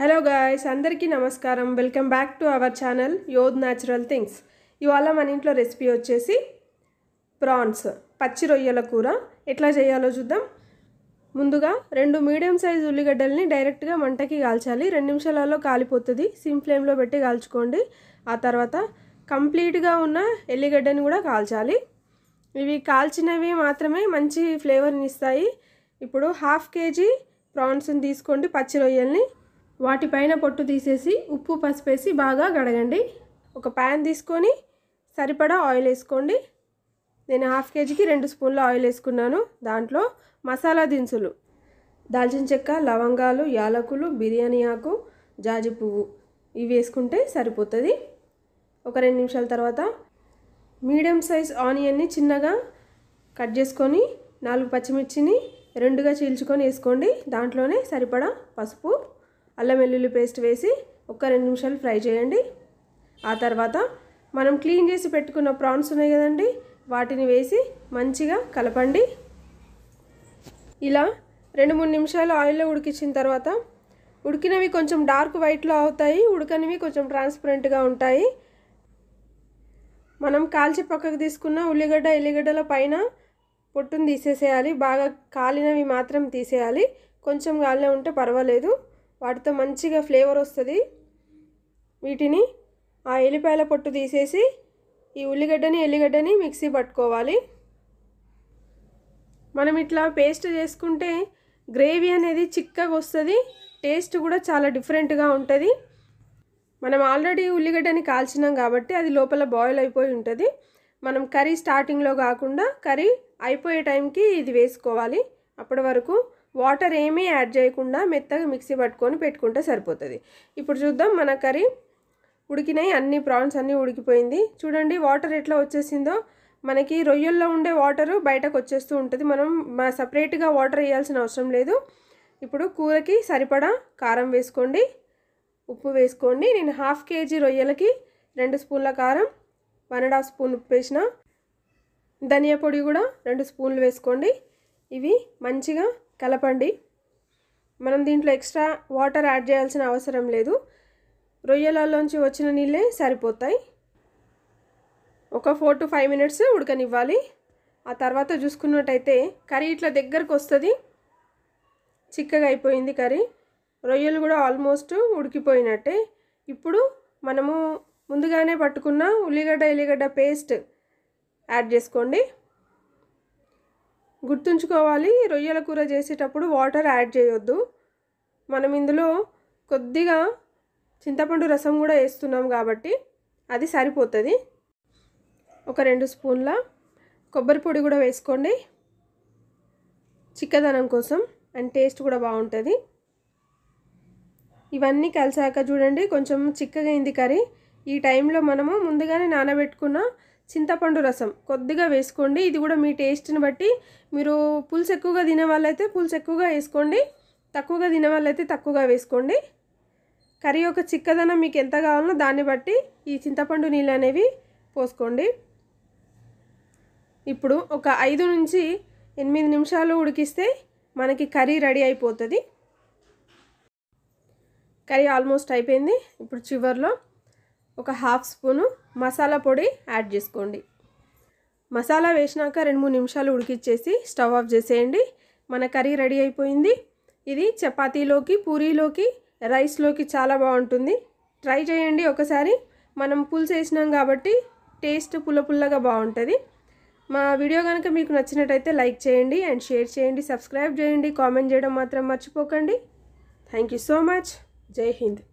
hello guys అందరికీ నమస్కారం welcome back to our channel Yodh natural things ఇవాళ మన ఇంట్లో రెసిపీ వచ్చేసి ప్రాన్స్ పచ్చి రొయ్యల కూర ఎట్లా చేయాలో చూద్దాం ముందుగా రెండు మీడియం సైజ్ ఉల్లిగడ్డల్ని డైరెక్ట్గా మంటకి కాల్చాలి రెండు నిమిషాలలో కాలిపోతుంది సిమ్ ఫ్లేమ్లో పెట్టి కాల్చుకోండి ఆ తర్వాత కంప్లీట్గా ఉన్న ఎల్లిగడ్డని కూడా కాల్చాలి ఇవి కాల్చినవి మాత్రమే మంచి ఫ్లేవర్ని ఇస్తాయి ఇప్పుడు హాఫ్ కేజీ ప్రాన్స్ని తీసుకోండి పచ్చి రొయ్యల్ని వాటిపైన పొట్టు తీసేసి ఉప్పు పసిపేసి బాగా గడగండి ఒక ప్యాన్ తీసుకొని సరిపడా ఆయిల్ వేసుకోండి నేను హాఫ్ కేజీకి రెండు స్పూన్ల ఆయిల్ వేసుకున్నాను దాంట్లో మసాలా దినుసులు దాల్చిన చెక్క లవంగాలు యాలకులు బిర్యానీ ఆకు జాజి పువ్వు ఇవి వేసుకుంటే సరిపోతుంది ఒక రెండు నిమిషాల తర్వాత మీడియం సైజ్ ఆనియన్ని చిన్నగా కట్ చేసుకొని నాలుగు పచ్చిమిర్చిని రెండుగా చీల్చుకొని వేసుకోండి దాంట్లోనే సరిపడా పసుపు అల్లం వెల్లుల్లి పేస్ట్ వేసి ఒక రెండు నిమిషాలు ఫ్రై చేయండి ఆ తర్వాత మనం క్లీన్ చేసి పెట్టుకున్న ప్రాన్స్ ఉన్నాయి కదండి వాటిని వేసి మంచిగా కలపండి ఇలా రెండు మూడు నిమిషాలు ఆయిల్లో ఉడికించిన తర్వాత ఉడికినవి కొంచెం డార్క్ వైట్లో అవుతాయి ఉడకనివి కొంచెం ట్రాన్స్పరెంట్గా ఉంటాయి మనం కాల్చి పక్కకు తీసుకున్న ఉల్లిగడ్డ ఎల్లిగడ్డల పైన పొట్టును తీసేసేయాలి బాగా కాలినవి మాత్రం తీసేయాలి కొంచెం గాలిలో ఉంటే పర్వాలేదు వాటితో మంచిగా ఫ్లేవర్ వస్తుంది వీటిని ఆ ఎల్లిపాయల పొట్టు తీసేసి ఈ ఉల్లిగడ్డని ఎల్లిగడ్డని మిక్సీ పట్టుకోవాలి మనం ఇట్లా పేస్ట్ చేసుకుంటే గ్రేవీ అనేది చిక్కగా వస్తుంది టేస్ట్ కూడా చాలా డిఫరెంట్గా ఉంటుంది మనం ఆల్రెడీ ఉల్లిగడ్డని కాల్చినాం కాబట్టి అది లోపల బాయిల్ అయిపోయి ఉంటుంది మనం కర్రీ స్టార్టింగ్లో కాకుండా కర్రీ అయిపోయే టైంకి ఇది వేసుకోవాలి అప్పటి వరకు వాటర్ ఏమీ యాడ్ చేయకుండా మెత్తగా మిక్సీ పట్టుకొని పెట్టుకుంటే సరిపోతుంది ఇప్పుడు చూద్దాం మన కర్రీ ఉడికినాయి అన్ని ప్రాన్స్ అన్నీ ఉడికిపోయింది చూడండి వాటర్ ఎట్లా వచ్చేసిందో మనకి రొయ్యల్లో ఉండే వాటరు బయటకు వచ్చేస్తూ ఉంటుంది మనం సపరేట్గా వాటర్ వేయాల్సిన అవసరం లేదు ఇప్పుడు కూరకి సరిపడా కారం వేసుకోండి ఉప్పు వేసుకోండి నేను హాఫ్ కేజీ రొయ్యలకి రెండు స్పూన్ల కారం వన్ అండ్ హాఫ్ స్పూన్ ఉప్పు వేసిన ధనియా పొడి కూడా రెండు స్పూన్లు వేసుకోండి ఇవి మంచిగా కలపండి మనం దీంట్లో ఎక్స్ట్రా వాటర్ యాడ్ చేయాల్సిన అవసరం లేదు రొయ్యలలోంచి వచ్చిన నీళ్ళే సరిపోతాయి ఒక ఫోర్ టు ఫైవ్ మినిట్స్ ఉడకనివ్వాలి ఆ తర్వాత చూసుకున్నట్టయితే కర్రీ ఇట్లా దగ్గరకు వస్తుంది చిక్కగా అయిపోయింది కర్రీ రొయ్యలు కూడా ఆల్మోస్ట్ ఉడికిపోయినట్టే ఇప్పుడు మనము ముందుగానే పట్టుకున్న ఉల్లిగడ్డ ఎల్లిగడ్డ పేస్ట్ యాడ్ చేసుకోండి గుర్తుంచుకోవాలి రొయ్యల కూర చేసేటప్పుడు వాటర్ యాడ్ చేయొద్దు మనం ఇందులో కొద్దిగా చింతపండు రసం కూడా వేస్తున్నాం కాబట్టి అది సరిపోతుంది ఒక రెండు స్పూన్ల కొబ్బరి పొడి కూడా వేసుకోండి చిక్కదనం కోసం అండ్ టేస్ట్ కూడా బాగుంటుంది ఇవన్నీ కలిసాక చూడండి కొంచెం చిక్కగా అయింది కర్రీ ఈ టైంలో మనము ముందుగానే నానబెట్టుకున్న చింతపండు రసం కొద్దిగా వేసుకోండి ఇది కూడా మీ టేస్ట్ని బట్టి మీరు పులుసు ఎక్కువగా తినే వాళ్ళైతే పులుసు ఎక్కువగా వేసుకోండి తక్కువగా తినే వాళ్ళైతే తక్కువగా వేసుకోండి కర్రీ యొక్క చిక్కదనం మీకు ఎంత కావాలో దాన్ని బట్టి ఈ చింతపండు నీళ్ళు అనేవి పోసుకోండి ఇప్పుడు ఒక ఐదు నుంచి ఎనిమిది నిమిషాలు ఉడికిస్తే మనకి కర్రీ రెడీ అయిపోతుంది కర్రీ ఆల్మోస్ట్ అయిపోయింది ఇప్పుడు చివరిలో ఒక హాఫ్ స్పూను మసాలా పొడి యాడ్ చేసుకోండి మసాలా వేసినాక రెండు మూడు నిమిషాలు ఉడికిచ్చేసి స్టవ్ ఆఫ్ చేసేయండి మన కర్రీ రెడీ అయిపోయింది ఇది చపాతీలోకి పూరీలోకి రైస్లోకి చాలా బాగుంటుంది ట్రై చేయండి ఒకసారి మనం పులుసు వేసినాం కాబట్టి టేస్ట్ పుల్ల పుల్లగా బాగుంటుంది మా వీడియో కనుక మీకు నచ్చినట్టయితే లైక్ చేయండి అండ్ షేర్ చేయండి సబ్స్క్రైబ్ చేయండి కామెంట్ చేయడం మాత్రం మర్చిపోకండి థ్యాంక్ సో మచ్ జై హింద్